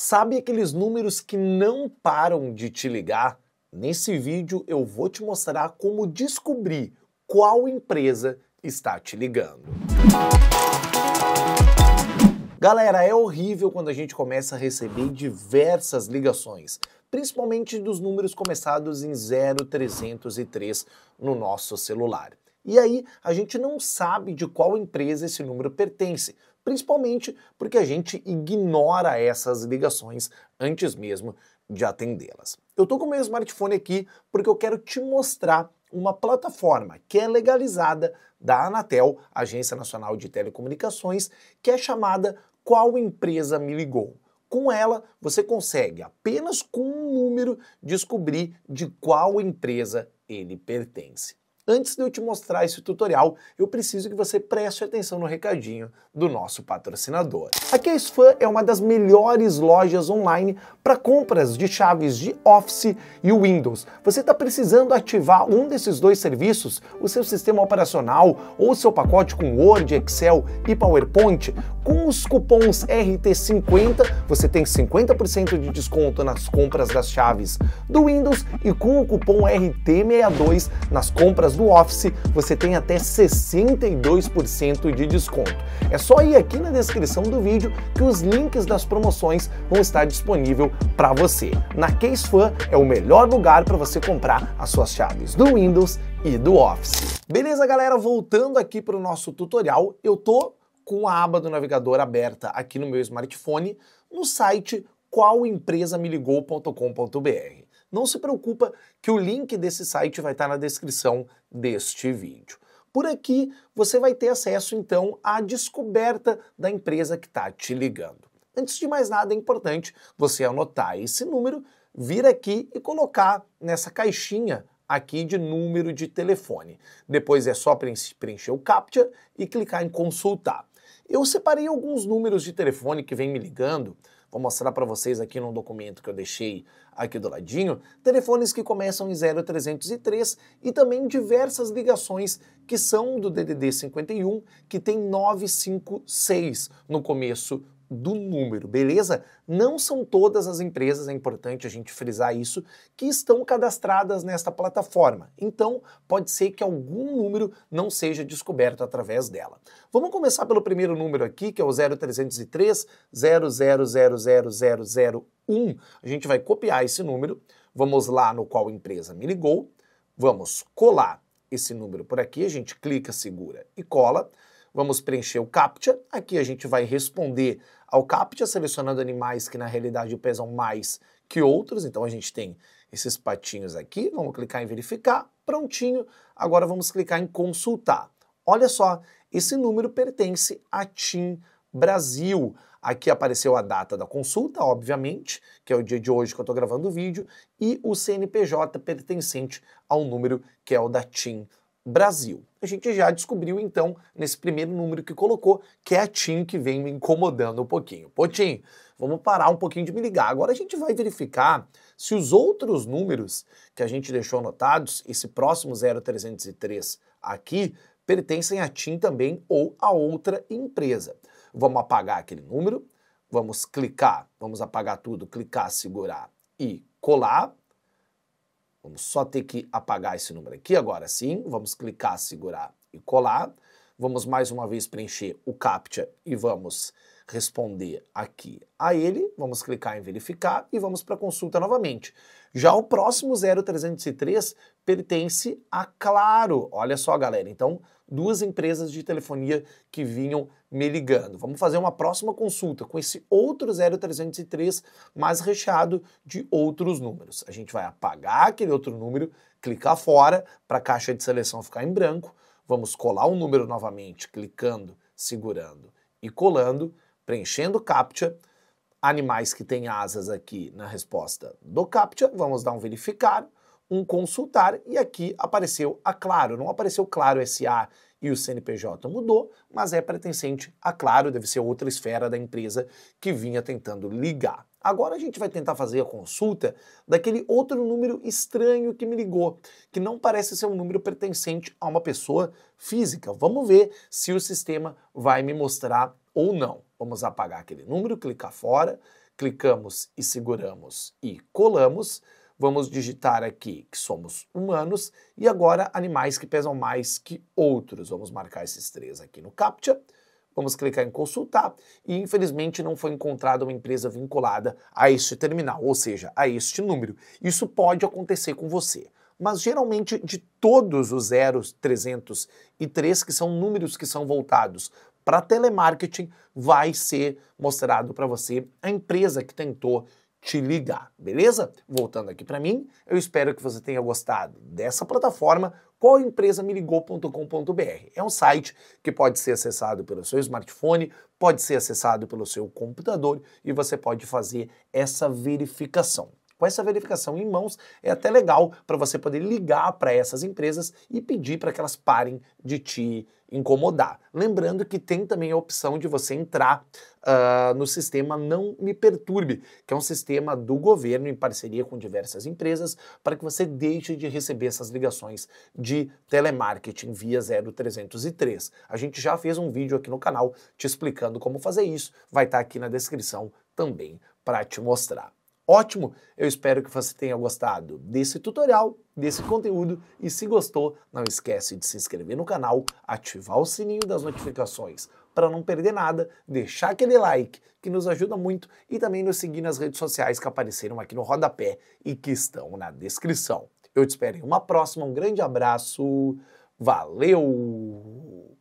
Sabe aqueles números que não param de te ligar? Nesse vídeo eu vou te mostrar como descobrir qual empresa está te ligando. Galera, é horrível quando a gente começa a receber diversas ligações, principalmente dos números começados em 0303 no nosso celular. E aí a gente não sabe de qual empresa esse número pertence, principalmente porque a gente ignora essas ligações antes mesmo de atendê-las. Eu estou com o meu smartphone aqui porque eu quero te mostrar uma plataforma que é legalizada da Anatel, Agência Nacional de Telecomunicações, que é chamada Qual Empresa Me Ligou. Com ela, você consegue, apenas com um número, descobrir de qual empresa ele pertence. Antes de eu te mostrar esse tutorial, eu preciso que você preste atenção no recadinho do nosso patrocinador. A CaseFan é uma das melhores lojas online para compras de chaves de Office e Windows. Você está precisando ativar um desses dois serviços, o seu sistema operacional ou o seu pacote com Word, Excel e PowerPoint? Com os cupons RT50, você tem 50% de desconto nas compras das chaves do Windows e com o cupom RT62 nas compras do Office, você tem até 62% de desconto. É só ir aqui na descrição do vídeo que os links das promoções vão estar disponível para você. Na CaseFan é o melhor lugar para você comprar as suas chaves do Windows e do Office. Beleza, galera? Voltando aqui para o nosso tutorial, eu tô com a aba do navegador aberta aqui no meu smartphone, no site qualempresamiligou.com.br não se preocupa que o link desse site vai estar na descrição deste vídeo. Por aqui você vai ter acesso então à descoberta da empresa que está te ligando. Antes de mais nada, é importante você anotar esse número, vir aqui e colocar nessa caixinha aqui de número de telefone. Depois é só preencher o CAPTCHA e clicar em consultar. Eu separei alguns números de telefone que vem me ligando Vou mostrar para vocês aqui num documento que eu deixei aqui do ladinho, telefones que começam em 0303 e também diversas ligações que são do DDD 51, que tem 956 no começo do número, beleza? Não são todas as empresas, é importante a gente frisar isso, que estão cadastradas nesta plataforma. Então, pode ser que algum número não seja descoberto através dela. Vamos começar pelo primeiro número aqui, que é o 0303 0000001. A gente vai copiar esse número, vamos lá no qual empresa me ligou, vamos colar esse número por aqui, a gente clica, segura e cola. Vamos preencher o CAPTCHA. Aqui a gente vai responder ao CAPTCHA selecionando animais que na realidade pesam mais que outros. Então a gente tem esses patinhos aqui. Vamos clicar em verificar. Prontinho. Agora vamos clicar em consultar. Olha só, esse número pertence a TIM Brasil. Aqui apareceu a data da consulta, obviamente, que é o dia de hoje que eu estou gravando o vídeo, e o CNPJ pertencente ao número que é o da TIM Brasil. A gente já descobriu então, nesse primeiro número que colocou, que é a TIM que vem me incomodando um pouquinho. Pô, vamos parar um pouquinho de me ligar. Agora a gente vai verificar se os outros números que a gente deixou anotados, esse próximo 0303 aqui, pertencem a TIM também ou a outra empresa. Vamos apagar aquele número, vamos clicar, vamos apagar tudo, clicar, segurar e colar. Vamos só ter que apagar esse número aqui agora sim. Vamos clicar, segurar e colar. Vamos mais uma vez preencher o CAPTCHA e vamos responder aqui a ele. Vamos clicar em verificar e vamos para consulta novamente. Já o próximo 0303 pertence a Claro. Olha só, galera. Então, duas empresas de telefonia que vinham me ligando. Vamos fazer uma próxima consulta com esse outro 0303, mais recheado de outros números. A gente vai apagar aquele outro número, clicar fora para a caixa de seleção ficar em branco. Vamos colar um número novamente, clicando, segurando e colando, preenchendo CAPTCHA. Animais que têm asas aqui na resposta do CAPTCHA, vamos dar um verificar, um consultar e aqui apareceu a Claro, não apareceu Claro SA, e o CNPJ mudou, mas é pertencente a Claro, deve ser outra esfera da empresa que vinha tentando ligar. Agora a gente vai tentar fazer a consulta daquele outro número estranho que me ligou, que não parece ser um número pertencente a uma pessoa física. Vamos ver se o sistema vai me mostrar ou não. Vamos apagar aquele número, clicar fora, clicamos e seguramos e colamos. Vamos digitar aqui que somos humanos e agora animais que pesam mais que outros. Vamos marcar esses três aqui no CAPTCHA. Vamos clicar em consultar e infelizmente não foi encontrada uma empresa vinculada a este terminal, ou seja, a este número. Isso pode acontecer com você mas geralmente de todos os zeros que são números que são voltados para telemarketing, vai ser mostrado para você a empresa que tentou te ligar, beleza? Voltando aqui para mim, eu espero que você tenha gostado dessa plataforma ligou.com.br É um site que pode ser acessado pelo seu smartphone, pode ser acessado pelo seu computador e você pode fazer essa verificação. Com essa verificação em mãos, é até legal para você poder ligar para essas empresas e pedir para que elas parem de te incomodar. Lembrando que tem também a opção de você entrar uh, no sistema Não Me Perturbe, que é um sistema do governo em parceria com diversas empresas para que você deixe de receber essas ligações de telemarketing via 0303. A gente já fez um vídeo aqui no canal te explicando como fazer isso, vai estar tá aqui na descrição também para te mostrar. Ótimo! Eu espero que você tenha gostado desse tutorial, desse conteúdo e se gostou, não esquece de se inscrever no canal, ativar o sininho das notificações para não perder nada, deixar aquele like que nos ajuda muito e também nos seguir nas redes sociais que apareceram aqui no rodapé e que estão na descrição. Eu te espero em uma próxima, um grande abraço, valeu!